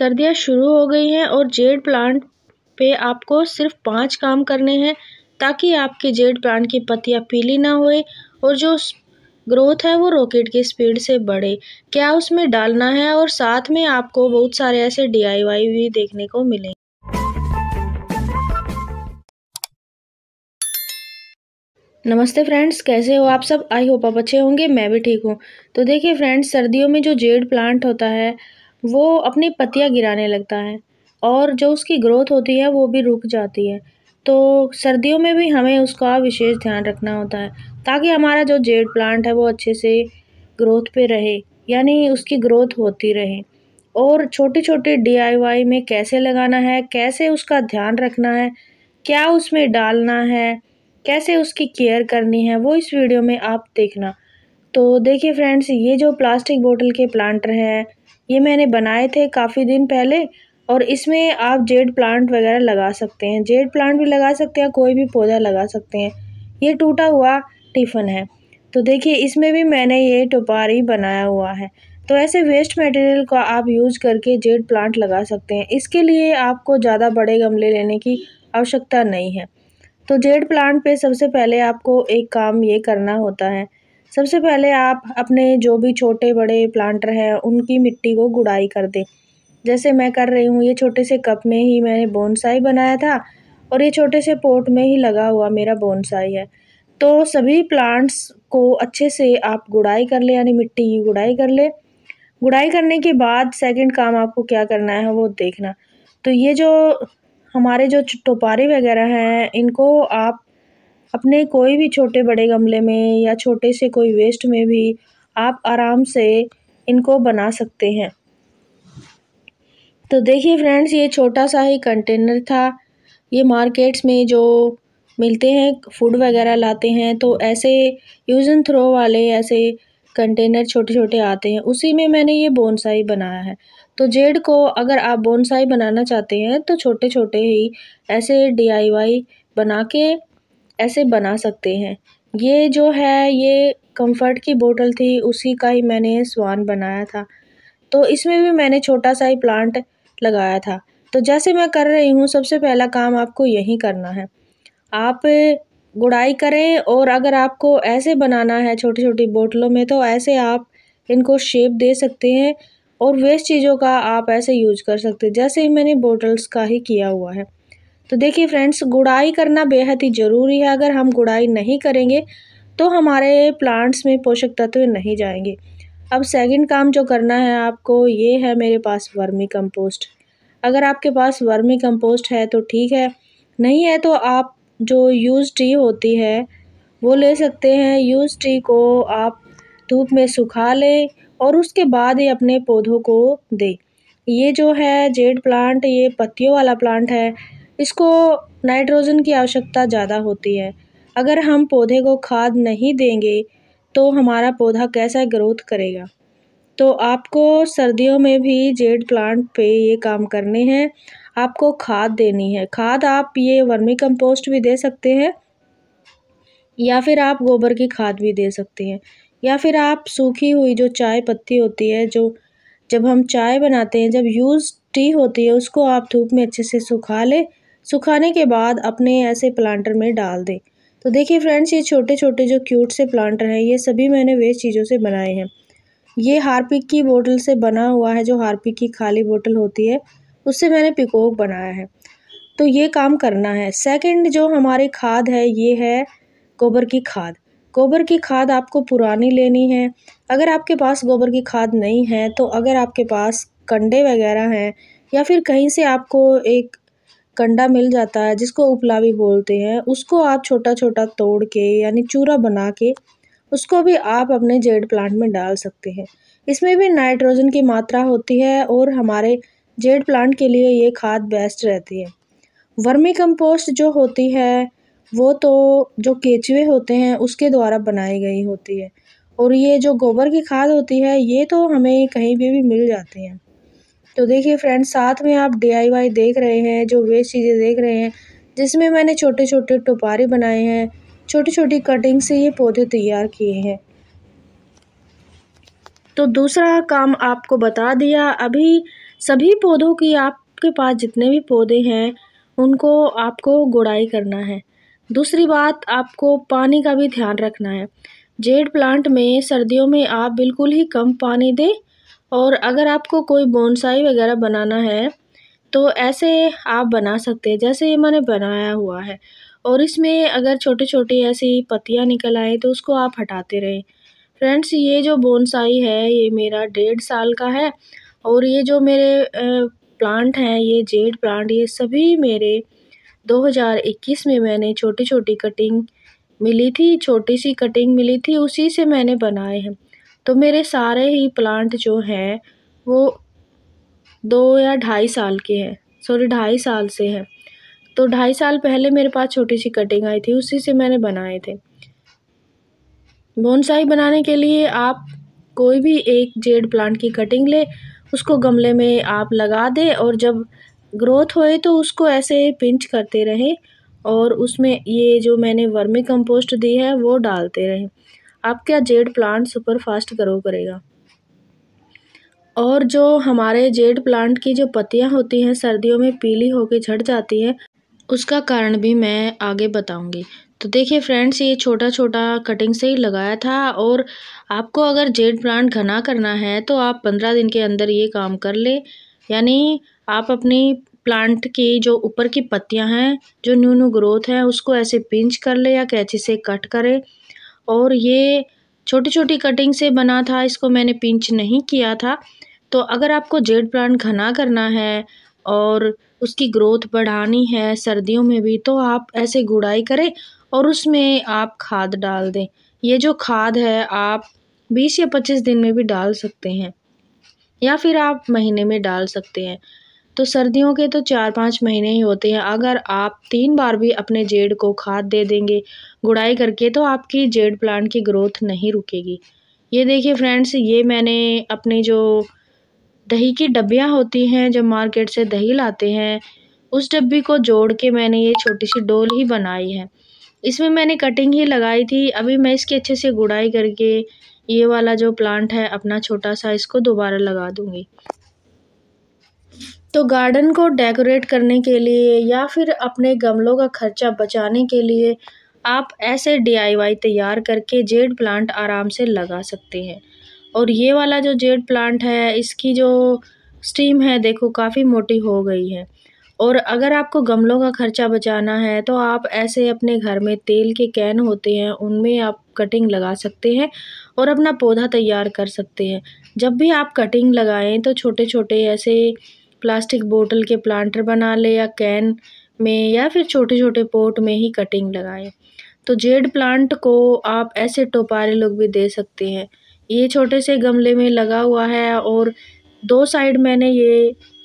सर्दियाँ शुरू हो गई हैं और जेड प्लांट पे आपको सिर्फ पांच काम करने हैं ताकि आपके जेड प्लांट की पत्तियाँ पीली ना होए और जो ग्रोथ है वो रॉकेट की स्पीड से बढ़े क्या उसमें डालना है और साथ में आपको बहुत सारे ऐसे डी भी देखने को मिलेंगे नमस्ते फ्रेंड्स कैसे हो आप सब आई होप आप अच्छे होंगे मैं भी ठीक हूँ तो देखिए फ्रेंड्स सर्दियों में जो जेड प्लांट होता है वो अपनी पत्तियाँ गिराने लगता है और जो उसकी ग्रोथ होती है वो भी रुक जाती है तो सर्दियों में भी हमें उसका विशेष ध्यान रखना होता है ताकि हमारा जो जेड प्लांट है वो अच्छे से ग्रोथ पे रहे यानी उसकी ग्रोथ होती रहे और छोटे छोटे डीआईवाई में कैसे लगाना है कैसे उसका ध्यान रखना है क्या उसमें डालना है कैसे उसकी केयर करनी है वो इस वीडियो में आप देखना तो देखिए फ्रेंड्स ये जो प्लास्टिक बोतल के प्लांटर हैं ये मैंने बनाए थे काफ़ी दिन पहले और इसमें आप जेड प्लांट वगैरह लगा सकते हैं जेड प्लांट भी लगा सकते हैं कोई भी पौधा लगा सकते हैं ये टूटा हुआ टिफ़न है तो देखिए इसमें भी मैंने ये टोपारी बनाया हुआ है तो ऐसे वेस्ट मटेरियल का आप यूज़ करके जेड प्लांट लगा सकते हैं इसके लिए आपको ज़्यादा बड़े गमले लेने की आवश्यकता नहीं है तो जेड प्लांट पे सबसे पहले आपको एक काम ये करना होता है सबसे पहले आप अपने जो भी छोटे बड़े प्लांटर हैं उनकी मिट्टी को गुड़ाई कर दें जैसे मैं कर रही हूँ ये छोटे से कप में ही मैंने बोनसाई बनाया था और ये छोटे से पोट में ही लगा हुआ मेरा बोनसाई है तो सभी प्लांट्स को अच्छे से आप गुड़ाई कर ले यानी मिट्टी की गुड़ाई कर ले गुड़ाई करने के बाद सेकंड काम आपको क्या करना है वो देखना तो ये जो हमारे जो टोपारे वगैरह हैं इनको आप अपने कोई भी छोटे बड़े गमले में या छोटे से कोई वेस्ट में भी आप आराम से इनको बना सकते हैं तो देखिए फ्रेंड्स ये छोटा सा ही कंटेनर था ये मार्केट्स में जो मिलते हैं फूड वगैरह लाते हैं तो ऐसे यूज़ एंड थ्रो वाले ऐसे कंटेनर छोटे छोटे आते हैं उसी में मैंने ये बोनसाई बनाया है तो जेड को अगर आप बोनसाई बनाना चाहते हैं तो छोटे छोटे ही ऐसे डीआईवाई बना के ऐसे बना सकते हैं ये जो है ये कंफर्ट की बोतल थी उसी का ही मैंने स्वान बनाया था तो इसमें भी मैंने छोटा सा ही प्लांट लगाया था तो जैसे मैं कर रही हूँ सबसे पहला काम आपको यही करना है आप गुड़ाई करें और अगर आपको ऐसे बनाना है छोटी छोटी बोतलों में तो ऐसे आप इनको शेप दे सकते हैं और वेस्ट चीज़ों का आप ऐसे यूज कर सकते हैं जैसे ही मैंने बोटल्स का ही किया हुआ है तो देखिए फ्रेंड्स गुड़ाई करना बेहद ही ज़रूरी है अगर हम गुड़ाई नहीं करेंगे तो हमारे प्लांट्स में पोषक तत्व नहीं जाएंगे अब सेकंड काम जो करना है आपको ये है मेरे पास वर्मी कंपोस्ट अगर आपके पास वर्मी कंपोस्ट है तो ठीक है नहीं है तो आप जो यूज़ टी होती है वो ले सकते हैं यूज़ टी को आप धूप में सुखा लें और उसके बाद ही अपने पौधों को दें ये जो है जेड प्लांट ये पत्तियों वाला प्लांट है इसको नाइट्रोजन की आवश्यकता ज़्यादा होती है अगर हम पौधे को खाद नहीं देंगे तो हमारा पौधा कैसा ग्रोथ करेगा तो आपको सर्दियों में भी जेड प्लांट पे ये काम करने हैं आपको खाद देनी है खाद आप ये वर्मी कंपोस्ट भी दे सकते हैं या फिर आप गोबर की खाद भी दे सकते हैं या फिर आप सूखी हुई जो चाय पत्ती होती है जो जब हम चाय बनाते हैं जब यूज़ टी होती है उसको आप धूप में अच्छे से सुखा लें सुखाने के बाद अपने ऐसे प्लांटर में डाल दें तो देखिए फ्रेंड्स ये छोटे छोटे जो क्यूट से प्लांटर हैं ये सभी मैंने वेस्ट चीज़ों से बनाए हैं ये हारपिक की बोतल से बना हुआ है जो हारपिक की खाली बोतल होती है उससे मैंने पिकोक बनाया है तो ये काम करना है सेकंड जो हमारी खाद है ये है गोबर की खाद गोबर की खाद आपको पुरानी लेनी है अगर आपके पास गोबर की खाद नहीं है तो अगर आपके पास कंडे वगैरह हैं या फिर कहीं से आपको एक कंडा मिल जाता है जिसको उपला भी बोलते हैं उसको आप छोटा छोटा तोड़ के यानी चूरा बना के उसको भी आप अपने जेड प्लांट में डाल सकते हैं इसमें भी नाइट्रोजन की मात्रा होती है और हमारे जेड प्लांट के लिए ये खाद बेस्ट रहती है वर्मी कंपोस्ट जो होती है वो तो जो केचुए होते हैं उसके द्वारा बनाई गई होती है और ये जो गोबर की खाद होती है ये तो हमें कहीं भी भी मिल जाती हैं तो देखिए फ्रेंड्स साथ में आप डी देख रहे हैं जो वेस्ट चीज़ें देख रहे हैं जिसमें मैंने छोटे छोटे टोपारे बनाए हैं छोटी छोटी कटिंग से ये पौधे तैयार किए हैं तो दूसरा काम आपको बता दिया अभी सभी पौधों की आपके पास जितने भी पौधे हैं उनको आपको गुड़ाई करना है दूसरी बात आपको पानी का भी ध्यान रखना है जेड प्लांट में सर्दियों में आप बिल्कुल ही कम पानी दें और अगर आपको कोई बोनसाई वगैरह बनाना है तो ऐसे आप बना सकते हैं जैसे ये मैंने बनाया हुआ है और इसमें अगर छोटे छोटे ऐसी पत्तियाँ निकल आए तो उसको आप हटाते रहें फ्रेंड्स ये जो बोनसाई है ये मेरा डेढ़ साल का है और ये जो मेरे प्लांट हैं ये जेड प्लांट ये सभी मेरे 2021 में मैंने छोटी छोटी कटिंग मिली थी छोटी सी कटिंग मिली थी उसी से मैंने बनाए हैं तो मेरे सारे ही प्लांट जो हैं वो दो या ढाई साल के हैं सॉरी ढाई साल से हैं तो ढाई साल पहले मेरे पास छोटी सी कटिंग आई थी उसी से मैंने बनाए थे बोनसाई बनाने के लिए आप कोई भी एक जेड प्लांट की कटिंग ले उसको गमले में आप लगा दें और जब ग्रोथ होए तो उसको ऐसे पिंच करते रहें और उसमें ये जो मैंने वर्मी कंपोस्ट दी है वो डालते रहें आपका जेड प्लांट सुपरफास्ट ग्रो करेगा और जो हमारे जेड प्लांट की जो पत्तियां होती हैं सर्दियों में पीली होकर झड़ जाती है उसका कारण भी मैं आगे बताऊंगी तो देखिए फ्रेंड्स ये छोटा छोटा कटिंग से ही लगाया था और आपको अगर जेड प्लांट घना करना है तो आप पंद्रह दिन के अंदर ये काम कर ले यानी आप अपनी प्लांट की जो ऊपर की पत्तियां हैं जो न्यू न्यू ग्रोथ है उसको ऐसे पिंच कर ले या कैंची से कट करें और ये छोटी छोटी कटिंग से बना था इसको मैंने पिंच नहीं किया था तो अगर आपको जेड प्लांट घना करना है और उसकी ग्रोथ बढ़ानी है सर्दियों में भी तो आप ऐसे गुड़ाई करें और उसमें आप खाद डाल दें ये जो खाद है आप 20 या 25 दिन में भी डाल सकते हैं या फिर आप महीने में डाल सकते हैं तो सर्दियों के तो चार पाँच महीने ही होते हैं अगर आप तीन बार भी अपने जेड को खाद दे देंगे गुड़ाई करके तो आपकी जेड प्लांट की ग्रोथ नहीं रुकेगी ये देखिए फ्रेंड्स ये मैंने अपनी जो दही की डब्बियाँ होती हैं जब मार्केट से दही लाते हैं उस डब्बी को जोड़ के मैंने ये छोटी सी डोल ही बनाई है इसमें मैंने कटिंग ही लगाई थी अभी मैं इसकी अच्छे से गुड़ाई करके ये वाला जो प्लांट है अपना छोटा सा इसको दोबारा लगा दूँगी तो गार्डन को डेकोरेट करने के लिए या फिर अपने गमलों का खर्चा बचाने के लिए आप ऐसे डीआईवाई तैयार करके जेड प्लांट आराम से लगा सकते हैं और ये वाला जो जेड प्लांट है इसकी जो स्टीम है देखो काफ़ी मोटी हो गई है और अगर आपको गमलों का खर्चा बचाना है तो आप ऐसे अपने घर में तेल के कैन होते हैं उनमें आप कटिंग लगा सकते हैं और अपना पौधा तैयार कर सकते हैं जब भी आप कटिंग लगाएं तो छोटे छोटे ऐसे प्लास्टिक बोतल के प्लांटर बना लें या कैन में या फिर छोटे छोटे पोट में ही कटिंग लगाएं तो जेड प्लांट को आप ऐसे टोपारे लोग भी दे सकते हैं ये छोटे से गमले में लगा हुआ है और दो साइड मैंने ये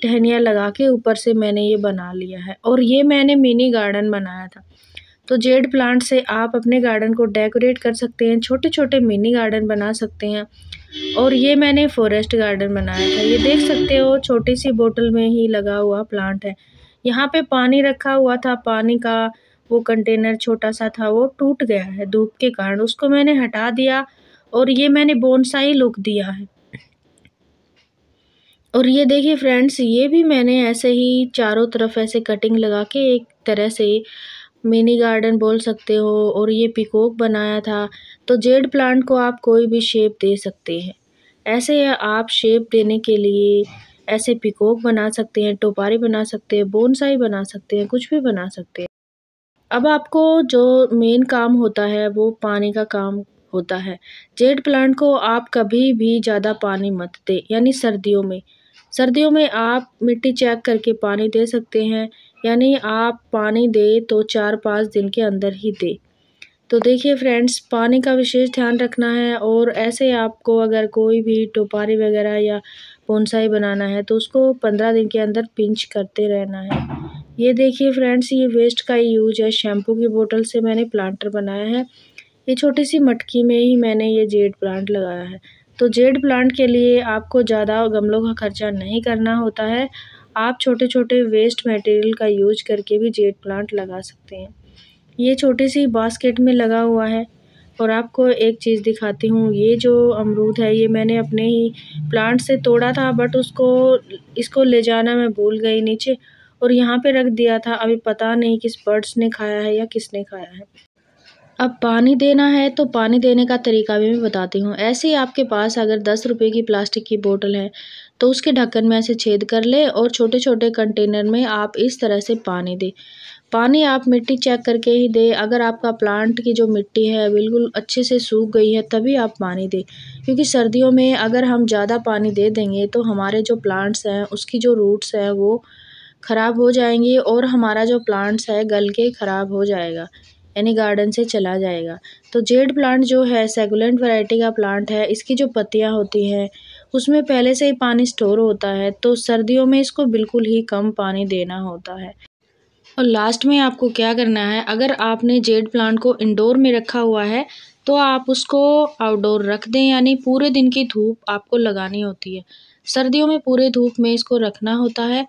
टहनियाँ लगा के ऊपर से मैंने ये बना लिया है और ये मैंने मिनी गार्डन बनाया था तो जेड प्लांट से आप अपने गार्डन को डेकोरेट कर सकते हैं छोटे छोटे मिनी गार्डन बना सकते हैं और ये मैंने फॉरेस्ट गार्डन बनाया था ये देख सकते हो छोटी सी बोतल में ही लगा हुआ प्लांट है यहाँ पे पानी रखा हुआ था पानी का वो कंटेनर छोटा सा था वो टूट गया है धूप के कारण उसको मैंने हटा दिया और ये मैंने बोनसाई लुक दिया है और ये देखिए फ्रेंड्स ये भी मैंने ऐसे ही चारों तरफ ऐसे कटिंग लगा के एक तरह से मिनी गार्डन बोल सकते हो और ये पिकोक बनाया था तो जेड प्लांट को आप कोई भी शेप दे सकते हैं ऐसे आप शेप देने के लिए ऐसे पिकोक बना सकते हैं टोपारी बना सकते हैं बोनसाई बना सकते हैं कुछ भी बना सकते हैं अब आपको जो मेन काम होता है वो पानी का काम होता है जेड प्लांट को आप कभी भी ज़्यादा पानी मत दें यानी सर्दियों में सर्दियों में आप मिट्टी चेक करके पानी दे सकते हैं यानी आप पानी दे तो चार पाँच दिन के अंदर ही दे तो देखिए फ्रेंड्स पानी का विशेष ध्यान रखना है और ऐसे आपको अगर कोई भी टोपारी वगैरह या पोनसाई बनाना है तो उसको पंद्रह दिन के अंदर पिंच करते रहना है ये देखिए फ्रेंड्स ये वेस्ट का ही यूज है शैम्पू की बोतल से मैंने प्लांटर बनाया है ये छोटी सी मटकी में ही मैंने ये जेड प्लांट लगाया है तो जेड प्लांट के लिए आपको ज़्यादा गमलों का खर्चा नहीं करना होता है आप छोटे छोटे वेस्ट मटेरियल का यूज करके भी जेड प्लांट लगा सकते हैं ये छोटी सी बास्केट में लगा हुआ है और आपको एक चीज़ दिखाती हूँ ये जो अमरूद है ये मैंने अपने ही प्लांट से तोड़ा था बट उसको इसको ले जाना मैं भूल गई नीचे और यहाँ पे रख दिया था अभी पता नहीं किस बर्ड्स ने खाया है या किसने खाया है अब पानी देना है तो पानी देने का तरीका भी मैं बताती हूँ ऐसे ही आपके पास अगर दस रुपये की प्लास्टिक की बोतल है तो उसके ढक्कन में ऐसे छेद कर ले और छोटे छोटे कंटेनर में आप इस तरह से पानी दें पानी आप मिट्टी चेक करके ही दें अगर आपका प्लांट की जो मिट्टी है बिल्कुल अच्छे से सूख गई है तभी आप पानी दें क्योंकि सर्दियों में अगर हम ज़्यादा पानी दे देंगे तो हमारे जो प्लांट्स हैं उसकी जो रूट्स हैं वो ख़राब हो जाएंगी और हमारा जो प्लांट्स है गल के ख़राब हो जाएगा यानी गार्डन से चला जाएगा तो जेड प्लांट जो है सेगुलेंट वैरायटी का प्लांट है इसकी जो पत्तियाँ होती हैं उसमें पहले से ही पानी स्टोर होता है तो सर्दियों में इसको बिल्कुल ही कम पानी देना होता है और लास्ट में आपको क्या करना है अगर आपने जेड प्लांट को इंडोर में रखा हुआ है तो आप उसको आउटडोर रख दें यानी पूरे दिन की धूप आपको लगानी होती है सर्दियों में पूरे धूप में इसको रखना होता है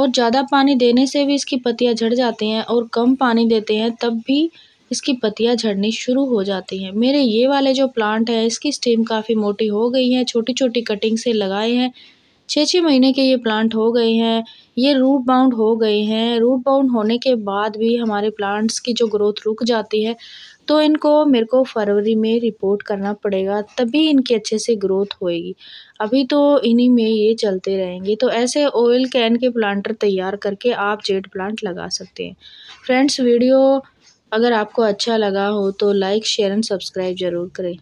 और ज़्यादा पानी देने से भी इसकी पत्तियाँ झड़ जाती हैं और कम पानी देते हैं तब भी इसकी पत्तियाँ झड़नी शुरू हो जाती हैं मेरे ये वाले जो प्लांट हैं इसकी स्टेम काफ़ी मोटी हो गई है छोटी छोटी कटिंग से लगाए हैं छः छः महीने के ये प्लांट हो गए हैं ये रूट बाउंड हो गए हैं रूट बाउंड होने के बाद भी हमारे प्लांट्स की जो ग्रोथ रुक जाती है तो इनको मेरे को फरवरी में रिपोर्ट करना पड़ेगा तभी इनकी अच्छे से ग्रोथ होएगी अभी तो इन्हीं में ये चलते रहेंगे तो ऐसे ऑयल कैन के प्लांटर तैयार करके आप जेड प्लांट लगा सकते हैं फ्रेंड्स वीडियो अगर आपको अच्छा लगा हो तो लाइक शेयर एंड सब्सक्राइब ज़रूर करें